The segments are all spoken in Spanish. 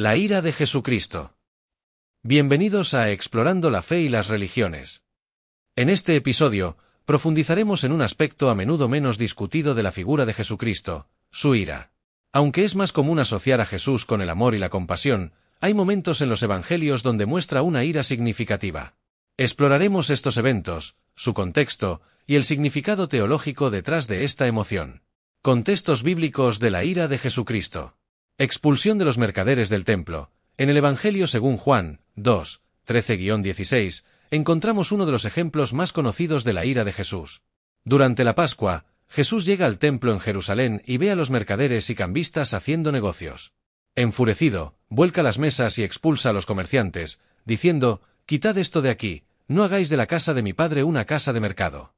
La ira de Jesucristo. Bienvenidos a Explorando la Fe y las Religiones. En este episodio, profundizaremos en un aspecto a menudo menos discutido de la figura de Jesucristo, su ira. Aunque es más común asociar a Jesús con el amor y la compasión, hay momentos en los Evangelios donde muestra una ira significativa. Exploraremos estos eventos, su contexto, y el significado teológico detrás de esta emoción. Contextos bíblicos de la ira de Jesucristo. Expulsión de los mercaderes del templo. En el Evangelio según Juan 2, 13-16, encontramos uno de los ejemplos más conocidos de la ira de Jesús. Durante la Pascua, Jesús llega al templo en Jerusalén y ve a los mercaderes y cambistas haciendo negocios. Enfurecido, vuelca las mesas y expulsa a los comerciantes, diciendo, Quitad esto de aquí, no hagáis de la casa de mi padre una casa de mercado.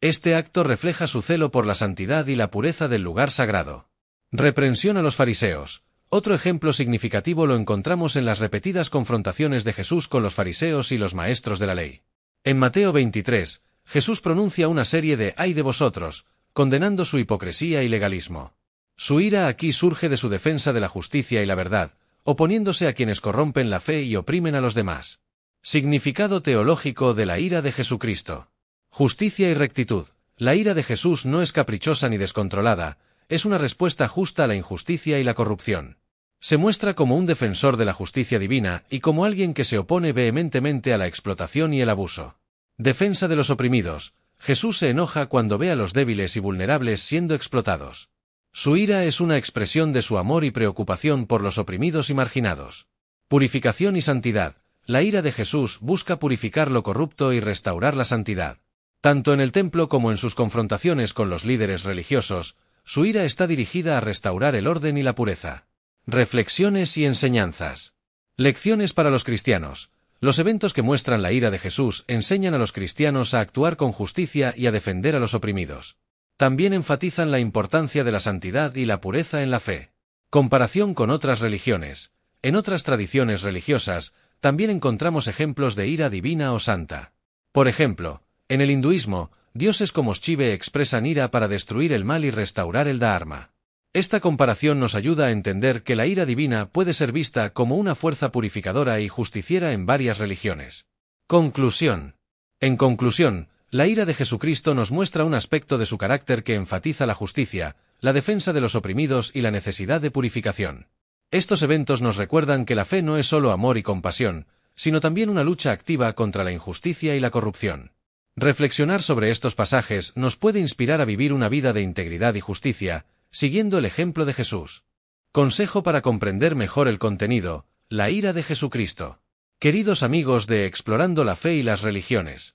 Este acto refleja su celo por la santidad y la pureza del lugar sagrado. Reprensión a los fariseos. Otro ejemplo significativo lo encontramos en las repetidas confrontaciones de Jesús con los fariseos y los maestros de la ley. En Mateo 23, Jesús pronuncia una serie de ay de vosotros, condenando su hipocresía y legalismo. Su ira aquí surge de su defensa de la justicia y la verdad, oponiéndose a quienes corrompen la fe y oprimen a los demás. Significado teológico de la ira de Jesucristo. Justicia y rectitud. La ira de Jesús no es caprichosa ni descontrolada, es una respuesta justa a la injusticia y la corrupción. Se muestra como un defensor de la justicia divina y como alguien que se opone vehementemente a la explotación y el abuso. Defensa de los oprimidos. Jesús se enoja cuando ve a los débiles y vulnerables siendo explotados. Su ira es una expresión de su amor y preocupación por los oprimidos y marginados. Purificación y santidad. La ira de Jesús busca purificar lo corrupto y restaurar la santidad. Tanto en el templo como en sus confrontaciones con los líderes religiosos, su ira está dirigida a restaurar el orden y la pureza. Reflexiones y enseñanzas. Lecciones para los cristianos. Los eventos que muestran la ira de Jesús enseñan a los cristianos a actuar con justicia y a defender a los oprimidos. También enfatizan la importancia de la santidad y la pureza en la fe. Comparación con otras religiones. En otras tradiciones religiosas, también encontramos ejemplos de ira divina o santa. Por ejemplo, en el hinduismo, dioses como Shive expresan ira para destruir el mal y restaurar el Dharma. Esta comparación nos ayuda a entender que la ira divina puede ser vista como una fuerza purificadora y justiciera en varias religiones. Conclusión. En conclusión, la ira de Jesucristo nos muestra un aspecto de su carácter que enfatiza la justicia, la defensa de los oprimidos y la necesidad de purificación. Estos eventos nos recuerdan que la fe no es solo amor y compasión, sino también una lucha activa contra la injusticia y la corrupción. Reflexionar sobre estos pasajes nos puede inspirar a vivir una vida de integridad y justicia, siguiendo el ejemplo de Jesús. Consejo para comprender mejor el contenido, la ira de Jesucristo. Queridos amigos de Explorando la Fe y las Religiones.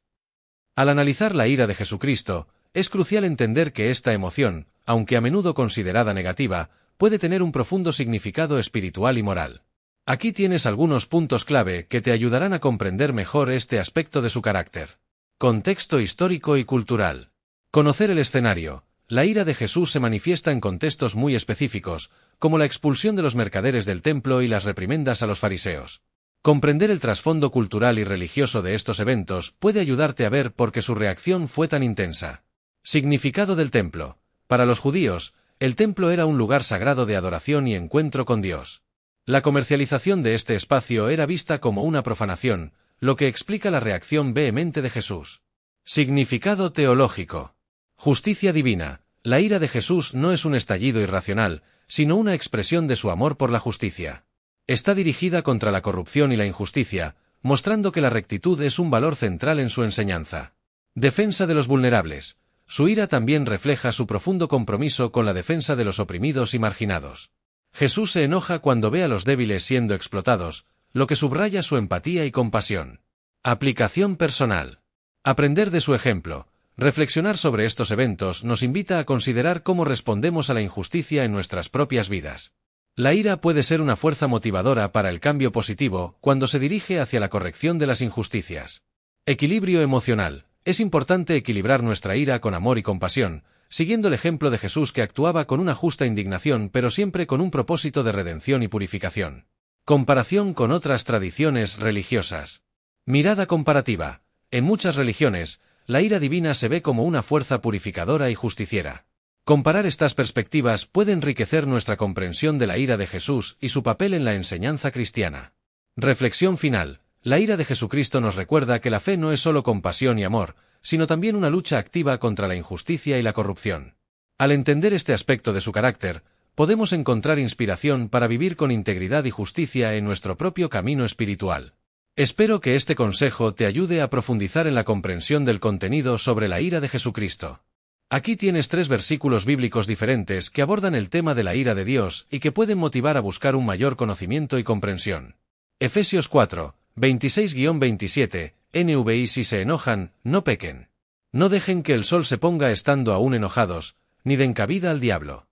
Al analizar la ira de Jesucristo, es crucial entender que esta emoción, aunque a menudo considerada negativa, puede tener un profundo significado espiritual y moral. Aquí tienes algunos puntos clave que te ayudarán a comprender mejor este aspecto de su carácter. Contexto histórico y cultural. Conocer el escenario. La ira de Jesús se manifiesta en contextos muy específicos, como la expulsión de los mercaderes del templo y las reprimendas a los fariseos. Comprender el trasfondo cultural y religioso de estos eventos puede ayudarte a ver por qué su reacción fue tan intensa. Significado del templo. Para los judíos, el templo era un lugar sagrado de adoración y encuentro con Dios. La comercialización de este espacio era vista como una profanación, lo que explica la reacción vehemente de Jesús. Significado teológico. Justicia divina. La ira de Jesús no es un estallido irracional, sino una expresión de su amor por la justicia. Está dirigida contra la corrupción y la injusticia, mostrando que la rectitud es un valor central en su enseñanza. Defensa de los vulnerables. Su ira también refleja su profundo compromiso con la defensa de los oprimidos y marginados. Jesús se enoja cuando ve a los débiles siendo explotados, lo que subraya su empatía y compasión. Aplicación personal. Aprender de su ejemplo. Reflexionar sobre estos eventos nos invita a considerar cómo respondemos a la injusticia en nuestras propias vidas. La ira puede ser una fuerza motivadora para el cambio positivo cuando se dirige hacia la corrección de las injusticias. Equilibrio emocional. Es importante equilibrar nuestra ira con amor y compasión, siguiendo el ejemplo de Jesús que actuaba con una justa indignación pero siempre con un propósito de redención y purificación. Comparación con otras tradiciones religiosas. Mirada comparativa. En muchas religiones, la ira divina se ve como una fuerza purificadora y justiciera. Comparar estas perspectivas puede enriquecer nuestra comprensión de la ira de Jesús y su papel en la enseñanza cristiana. Reflexión final. La ira de Jesucristo nos recuerda que la fe no es solo compasión y amor, sino también una lucha activa contra la injusticia y la corrupción. Al entender este aspecto de su carácter, podemos encontrar inspiración para vivir con integridad y justicia en nuestro propio camino espiritual. Espero que este consejo te ayude a profundizar en la comprensión del contenido sobre la ira de Jesucristo. Aquí tienes tres versículos bíblicos diferentes que abordan el tema de la ira de Dios y que pueden motivar a buscar un mayor conocimiento y comprensión. Efesios 4, 26-27, NVI si se enojan, no pequen. No dejen que el sol se ponga estando aún enojados, ni den cabida al diablo.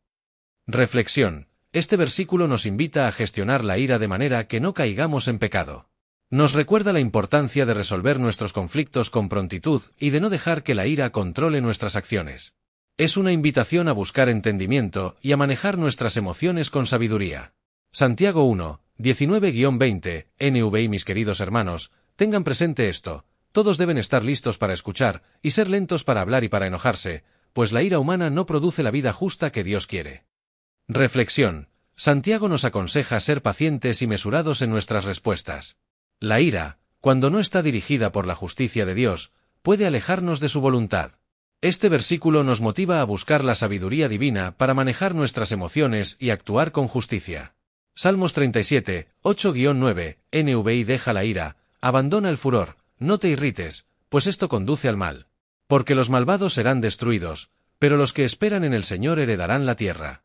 Reflexión. Este versículo nos invita a gestionar la ira de manera que no caigamos en pecado. Nos recuerda la importancia de resolver nuestros conflictos con prontitud y de no dejar que la ira controle nuestras acciones. Es una invitación a buscar entendimiento y a manejar nuestras emociones con sabiduría. Santiago 1, 19-20, NVI mis queridos hermanos, tengan presente esto, todos deben estar listos para escuchar y ser lentos para hablar y para enojarse, pues la ira humana no produce la vida justa que Dios quiere. Reflexión. Santiago nos aconseja ser pacientes y mesurados en nuestras respuestas. La ira, cuando no está dirigida por la justicia de Dios, puede alejarnos de su voluntad. Este versículo nos motiva a buscar la sabiduría divina para manejar nuestras emociones y actuar con justicia. Salmos 37, 8-9, NVI deja la ira, abandona el furor, no te irrites, pues esto conduce al mal. Porque los malvados serán destruidos, pero los que esperan en el Señor heredarán la tierra.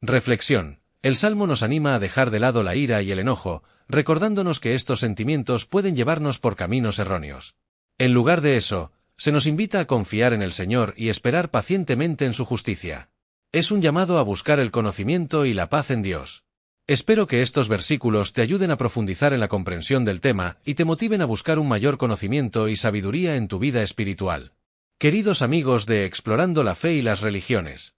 Reflexión. El Salmo nos anima a dejar de lado la ira y el enojo, recordándonos que estos sentimientos pueden llevarnos por caminos erróneos. En lugar de eso, se nos invita a confiar en el Señor y esperar pacientemente en su justicia. Es un llamado a buscar el conocimiento y la paz en Dios. Espero que estos versículos te ayuden a profundizar en la comprensión del tema y te motiven a buscar un mayor conocimiento y sabiduría en tu vida espiritual. Queridos amigos de Explorando la Fe y las Religiones,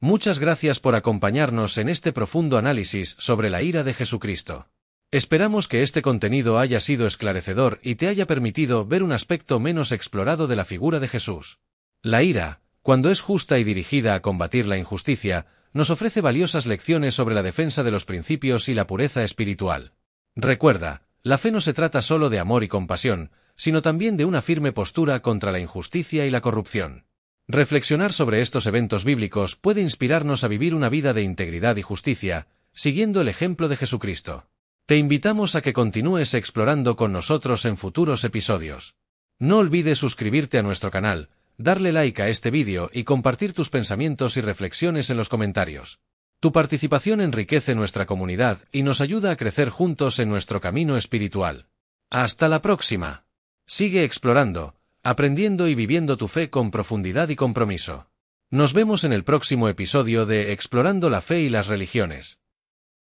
Muchas gracias por acompañarnos en este profundo análisis sobre la ira de Jesucristo. Esperamos que este contenido haya sido esclarecedor y te haya permitido ver un aspecto menos explorado de la figura de Jesús. La ira, cuando es justa y dirigida a combatir la injusticia, nos ofrece valiosas lecciones sobre la defensa de los principios y la pureza espiritual. Recuerda, la fe no se trata solo de amor y compasión, sino también de una firme postura contra la injusticia y la corrupción. Reflexionar sobre estos eventos bíblicos puede inspirarnos a vivir una vida de integridad y justicia, siguiendo el ejemplo de Jesucristo. Te invitamos a que continúes explorando con nosotros en futuros episodios. No olvides suscribirte a nuestro canal, darle like a este vídeo y compartir tus pensamientos y reflexiones en los comentarios. Tu participación enriquece nuestra comunidad y nos ayuda a crecer juntos en nuestro camino espiritual. Hasta la próxima. Sigue explorando, aprendiendo y viviendo tu fe con profundidad y compromiso. Nos vemos en el próximo episodio de Explorando la Fe y las Religiones.